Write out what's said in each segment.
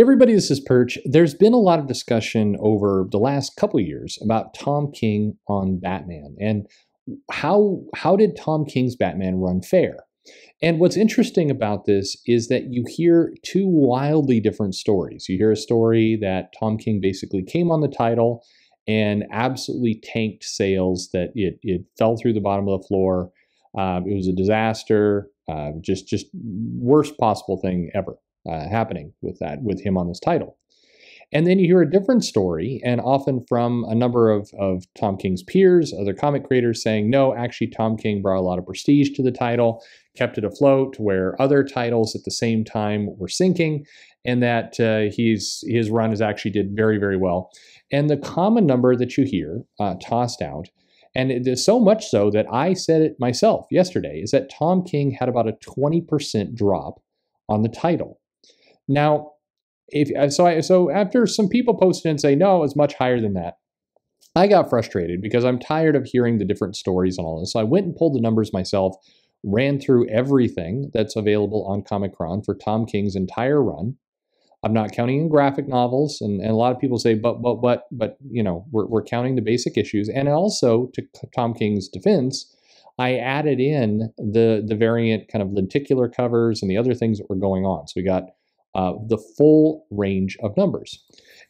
everybody, this is Perch. There's been a lot of discussion over the last couple years about Tom King on Batman and how how did Tom King's Batman run fair? And what's interesting about this is that you hear two wildly different stories. You hear a story that Tom King basically came on the title and absolutely tanked sales, that it it fell through the bottom of the floor. Um, it was a disaster, uh, just just worst possible thing ever uh, happening with that with him on this title. And then you hear a different story, and often from a number of, of Tom King's peers, other comic creators saying, no, actually, Tom King brought a lot of prestige to the title, kept it afloat where other titles at the same time were sinking, and that uh, he's, his run has actually did very, very well. And the common number that you hear uh, tossed out, and it is so much so that I said it myself yesterday, is that Tom King had about a 20% drop on the title now, if uh, so, I, so after some people posted and say no, it's much higher than that. I got frustrated because I'm tired of hearing the different stories and all this. So I went and pulled the numbers myself, ran through everything that's available on Comicron for Tom King's entire run. I'm not counting in graphic novels, and, and a lot of people say, but but but but you know, we're we're counting the basic issues. And also to Tom King's defense, I added in the the variant kind of lenticular covers and the other things that were going on. So we got uh, the full range of numbers.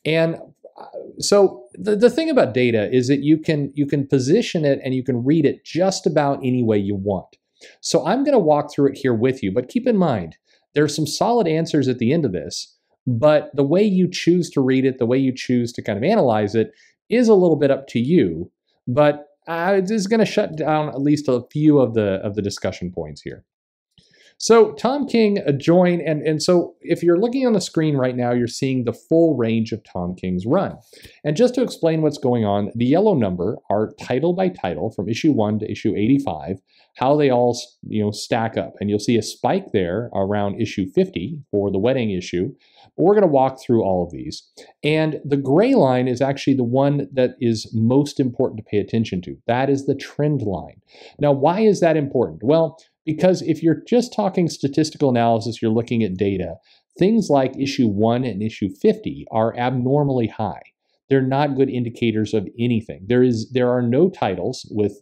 And uh, so the, the thing about data is that you can you can position it and you can read it just about any way you want. So I'm going to walk through it here with you, but keep in mind there's some solid answers at the end of this, but the way you choose to read it, the way you choose to kind of analyze it is a little bit up to you, but uh, it's going to shut down at least a few of the of the discussion points here. So Tom King join and, and so if you're looking on the screen right now, you're seeing the full range of Tom King's run. And just to explain what's going on, the yellow number are title by title from issue 1 to issue 85, how they all you know stack up. And you'll see a spike there around issue 50 for the wedding issue. But we're going to walk through all of these. And the gray line is actually the one that is most important to pay attention to. That is the trend line. Now, why is that important? Well, because if you're just talking statistical analysis, you're looking at data, things like issue 1 and issue 50 are abnormally high. They're not good indicators of anything. There is there are no titles with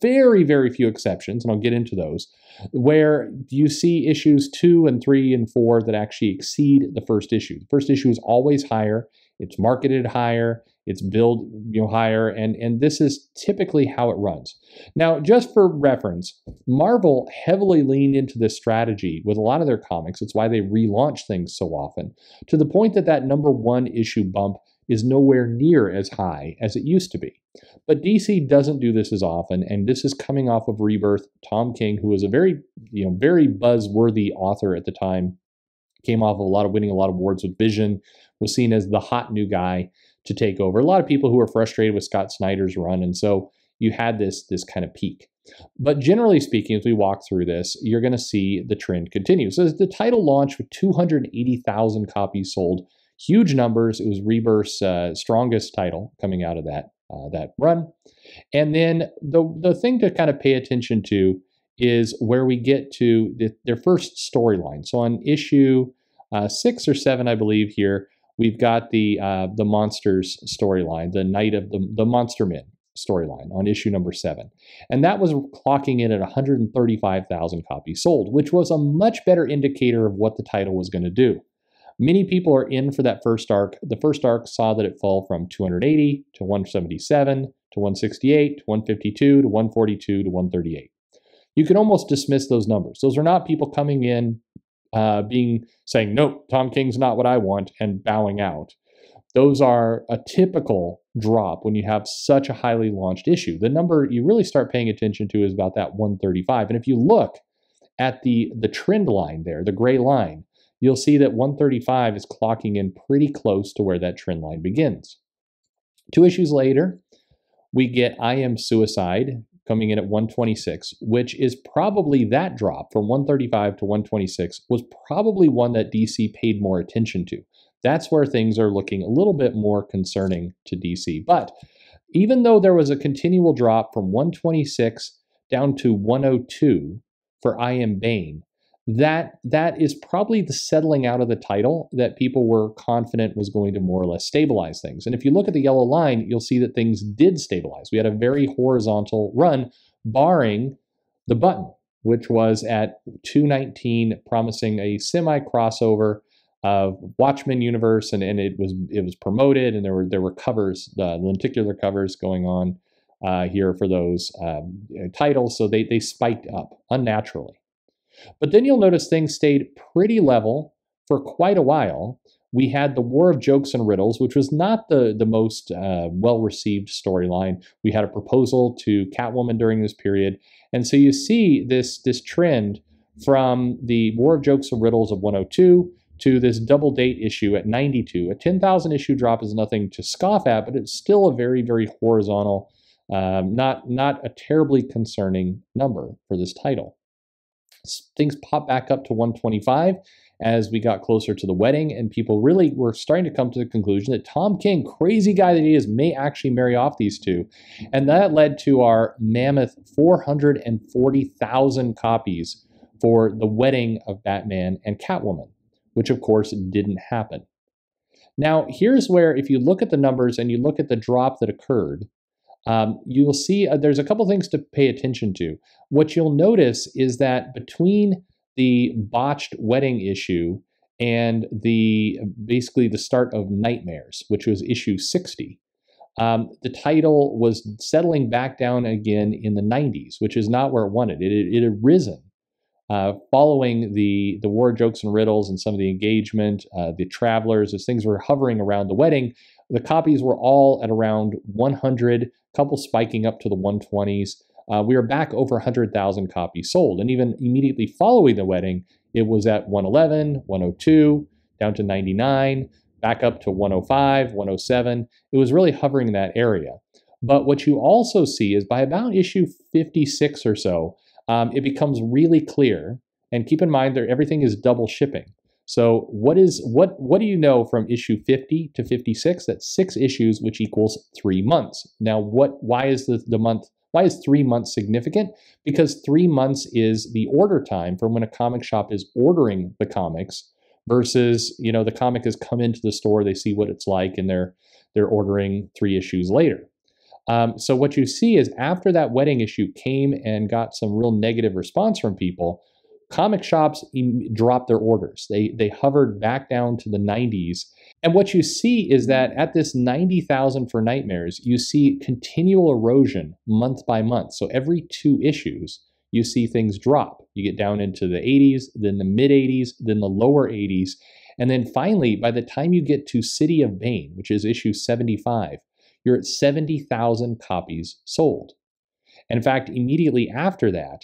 very, very few exceptions, and I'll get into those, where you see issues two and three and four that actually exceed the first issue. The first issue is always higher, it's marketed higher, it's build you know higher, and and this is typically how it runs. Now, just for reference, Marvel heavily leaned into this strategy with a lot of their comics. It's why they relaunch things so often, to the point that that number one issue bump is nowhere near as high as it used to be. But DC doesn't do this as often, and this is coming off of Rebirth. Tom King, who was a very, you know, very buzzworthy author at the time, came off of a lot of winning a lot of awards with Vision, was seen as the hot new guy to take over. A lot of people who were frustrated with Scott Snyder's run, and so you had this this kind of peak. But generally speaking, as we walk through this, you're going to see the trend continue. So the title launched with 280,000 copies sold, huge numbers. It was Rebirth's uh, strongest title coming out of that uh, that run. And then the the thing to kind of pay attention to is where we get to the, their first storyline. So on issue uh, six or seven, I believe here, we've got the uh, the monsters storyline, the night of the the monster men storyline on issue number seven, and that was clocking in at 135,000 copies sold, which was a much better indicator of what the title was going to do. Many people are in for that first arc. The first arc saw that it fall from 280 to 177 to 168 to 152 to 142 to 138. You can almost dismiss those numbers. Those are not people coming in uh, being saying, nope, Tom King's not what I want, and bowing out. Those are a typical drop when you have such a highly launched issue. The number you really start paying attention to is about that 135. And if you look at the, the trend line there, the gray line, you'll see that 135 is clocking in pretty close to where that trend line begins. Two issues later, we get I Am Suicide coming in at 126, which is probably that drop from 135 to 126 was probably one that DC paid more attention to. That's where things are looking a little bit more concerning to DC. But even though there was a continual drop from 126 down to 102 for I am Bane, that that is probably the settling out of the title that people were confident was going to more or less stabilize things. And if you look at the yellow line, you'll see that things did stabilize. We had a very horizontal run, barring the button, which was at 219, promising a semi crossover of Watchmen universe, and, and it was it was promoted, and there were there were covers, lenticular covers going on uh, here for those um, titles, so they they spiked up unnaturally. But then you'll notice things stayed pretty level for quite a while. We had the War of Jokes and Riddles, which was not the, the most uh, well received storyline. We had a proposal to Catwoman during this period. And so you see this, this trend from the War of Jokes and Riddles of 102 to this double date issue at 92. A 10,000 issue drop is nothing to scoff at, but it's still a very, very horizontal, um, not, not a terribly concerning number for this title things popped back up to 125 as we got closer to the wedding, and people really were starting to come to the conclusion that Tom King, crazy guy that he is, may actually marry off these two. And that led to our mammoth 440,000 copies for the wedding of Batman and Catwoman, which of course didn't happen. Now, here's where, if you look at the numbers and you look at the drop that occurred, um, you'll see uh, there's a couple things to pay attention to. What you'll notice is that between the botched wedding issue and the basically the start of nightmares, which was issue 60. Um, the title was settling back down again in the 90s, which is not where it wanted. It it, it had risen uh, following the the war jokes and riddles and some of the engagement, uh, the travelers as things were hovering around the wedding. The copies were all at around 100 couple spiking up to the 120s. Uh, we are back over 100,000 copies sold. And even immediately following the wedding, it was at 111, 102, down to 99, back up to 105, 107. It was really hovering that area. But what you also see is by about issue 56 or so, um, it becomes really clear. And keep in mind that everything is double shipping. So what is what what do you know from issue 50 to 56? That's six issues, which equals three months. Now, what why is the, the month why is three months significant? Because three months is the order time from when a comic shop is ordering the comics versus, you know, the comic has come into the store, they see what it's like, and they're they're ordering three issues later. Um, so what you see is after that wedding issue came and got some real negative response from people, comic shops dropped their orders. They they hovered back down to the 90s. And what you see is hmm. that at this 90,000 for nightmares, you see continual erosion month by month. So every two issues, you see things drop. You get down into the 80s, then the mid 80s, then the lower 80s, and then finally by the time you get to City of Bane, which is issue 75, you're at 70,000 copies sold. And in fact, immediately after that,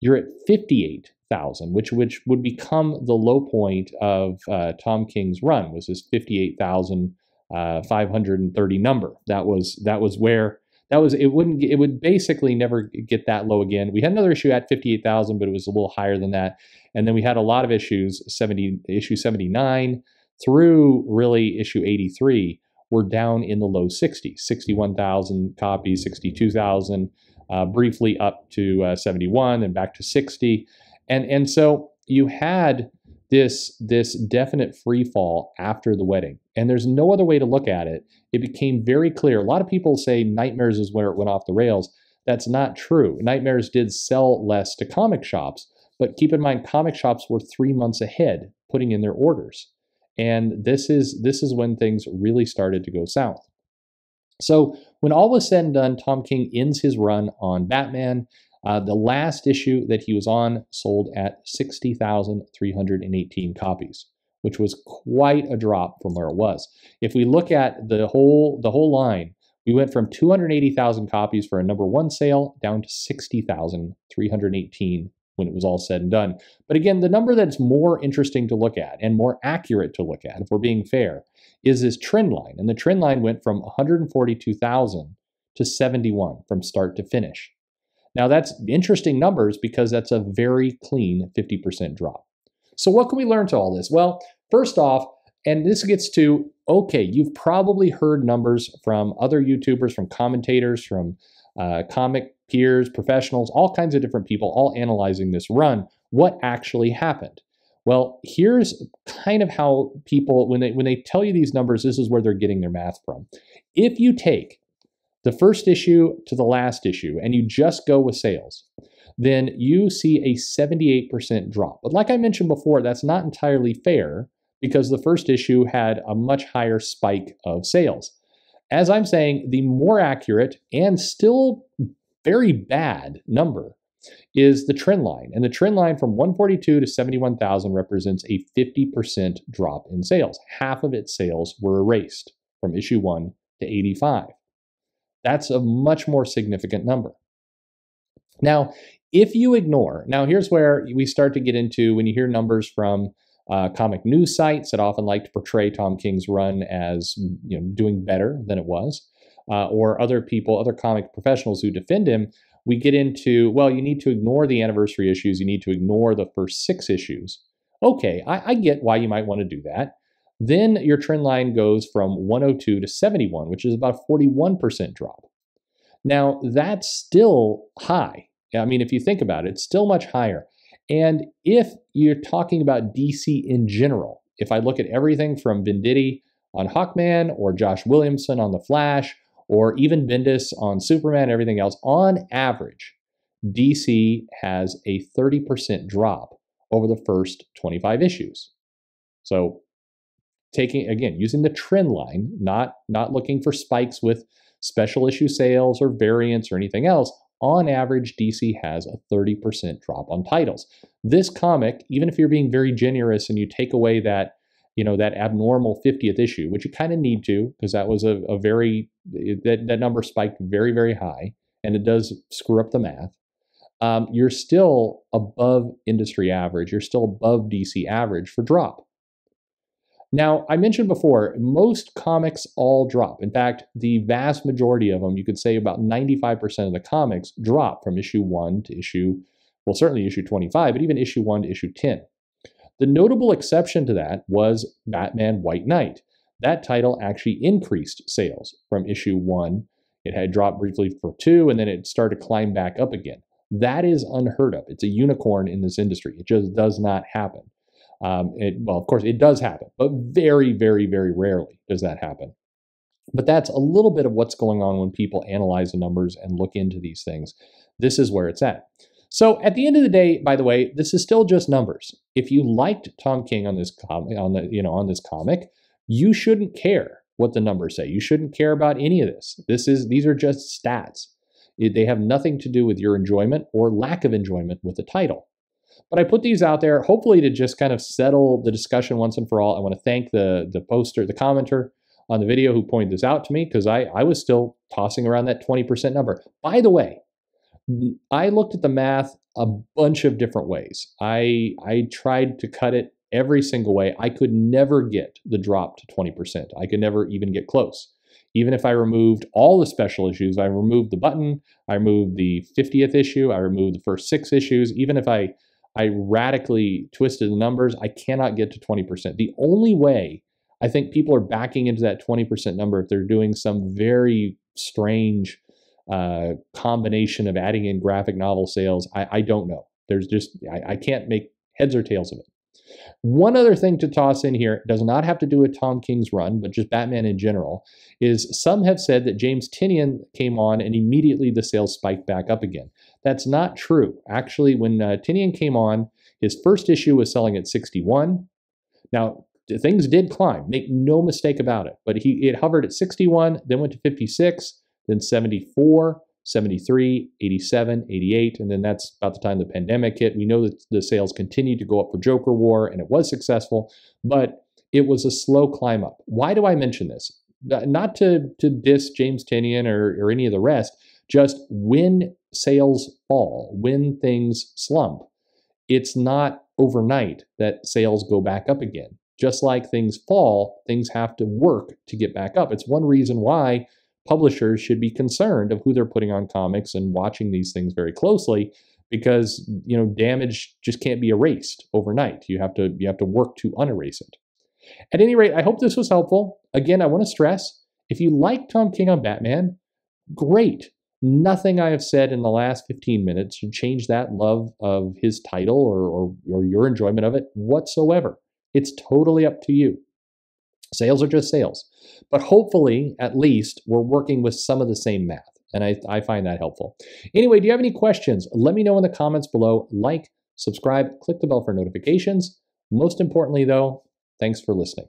you're at 58,000, which which would become the low point of uh, Tom King's run was his 58,530 uh, number. That was that was where that was it wouldn't it would basically never get that low again. We had another issue at 58,000, but it was a little higher than that. And then we had a lot of issues 70 issue 79 through really issue 83 were down in the low 60s, 61,000 copies, 62,000. Uh, briefly up to uh, 71 and back to 60. And, and so you had this this definite free fall after the wedding and there's no other way to look at it it became very clear a lot of people say nightmares is where it went off the rails that's not true nightmares did sell less to comic shops but keep in mind comic shops were 3 months ahead putting in their orders and this is this is when things really started to go south so when all was said and done, Tom King ends his run on Batman. Uh, the last issue that he was on sold at 60,318 copies, which was quite a drop from where it was. If we look at the whole the whole line, we went from 280,000 copies for a number one sale down to 60,318 when it was all said and done. But again, the number that's more interesting to look at and more accurate to look at, if we're being fair, is this trend line. And the trend line went from 142,000 to 71 from start to finish. Now, that's interesting numbers because that's a very clean 50% drop. So, what can we learn to all this? Well, first off, and this gets to okay, you've probably heard numbers from other YouTubers, from commentators, from uh, comic peers, professionals, all kinds of different people all analyzing this run. What actually happened? Well, here's kind of how people, when they when they tell you these numbers, this is where they're getting their math from. If you take the first issue to the last issue and you just go with sales, then you see a 78% drop. But like I mentioned before, that's not entirely fair because the first issue had a much higher spike of sales. As I'm saying, the more accurate and still very bad number is the trend line. And the trend line from 142 to 71,000 represents a 50% drop in sales. Half of its sales were erased from issue 1 to 85. That's a much more significant number. Now, if you ignore, now here's where we start to get into when you hear numbers from uh, comic news sites that often like to portray Tom King's run as you know, doing better than it was uh, or other people, other comic professionals who defend him, we get into, well, you need to ignore the anniversary issues, you need to ignore the first six issues. Okay, I, I get why you might want to do that. Then your trend line goes from 102 to 71, which is about a 41% drop. Now, that's still high. I mean, if you think about it, it's still much higher. And if you're talking about DC in general, if I look at everything from Venditti on Hawkman or Josh Williamson on The Flash or even Bendis on Superman, everything else, on average, DC has a 30% drop over the first 25 issues. So taking again using the trend line, not not looking for spikes with special issue sales or variants or anything else, on average, DC has a 30% drop on titles. This comic, even if you're being very generous and you take away that you know that abnormal 50th issue which you kind of need to because that was a, a very that, that number spiked very very high and it does screw up the math um, you're still above industry average you're still above dc average for drop now i mentioned before most comics all drop in fact the vast majority of them you could say about 95% of the comics drop from issue 1 to issue well certainly issue 25 but even issue 1 to issue 10 the notable exception to that was Batman White Knight. That title actually increased sales from issue one. It had dropped briefly for two, and then it started to climb back up again. That is unheard of. It's a unicorn in this industry. It just does not happen. Um, it, well, of course, it does happen, but very, very, very rarely does that happen. But that's a little bit of what's going on when people analyze the numbers and look into these things. This is where it's at. So at the end of the day, by the way, this is still just numbers. If you liked Tom King on this comic, on the you know on this comic, you shouldn't care what the numbers say. You shouldn't care about any of this. This is these are just stats. they have nothing to do with your enjoyment or lack of enjoyment with the title. But I put these out there hopefully to just kind of settle the discussion once and for all. I want to thank the the poster, the commenter on the video who pointed this out to me because I I was still tossing around that 20% number. By the way, I looked at the math a bunch of different ways. I I tried to cut it every single way. I could never get the drop to 20%. I could never even get close. Even if I removed all the special issues, I removed the button, I removed the 50th issue, I removed the first six issues, even if I I radically twisted the numbers, I cannot get to 20%. The only way I think people are backing into that 20% number if they're doing some very strange uh, combination of adding in graphic novel sales. I, I don't know. There's just, I, I can't make heads or tails of it. One other thing to toss in here does not have to do with Tom King's run, but just Batman in general, is some have said that James Tinian came on and immediately the sales spiked back up again. That's not true. Actually, when uh, Tinian came on, his first issue was selling at 61. Now, things did climb, make no mistake about it, but he it hovered at 61, then went to 56, then 74, 73, 87, 88, and then that's about the time the pandemic hit. We know that the sales continued to go up for Joker War and it was successful, but it was a slow climb up. Why do I mention this? Not to, to diss James Tinian or, or any of the rest, just when sales fall, when things slump, it's not overnight that sales go back up again. Just like things fall, things have to work to get back up. It's one reason why publishers should be concerned of who they're putting on comics and watching these things very closely because you know damage just can't be erased overnight you have to you have to work to unerase it at any rate i hope this was helpful again i want to stress if you like tom king on batman great nothing i have said in the last 15 minutes should change that love of his title or, or, or your enjoyment of it whatsoever it's totally up to you Sales are just sales. But hopefully, at least, we're working with some of the same math. And I, I find that helpful. Anyway, do you have any questions? Let me know in the comments below. Like, subscribe, click the bell for notifications. Most importantly, though, thanks for listening.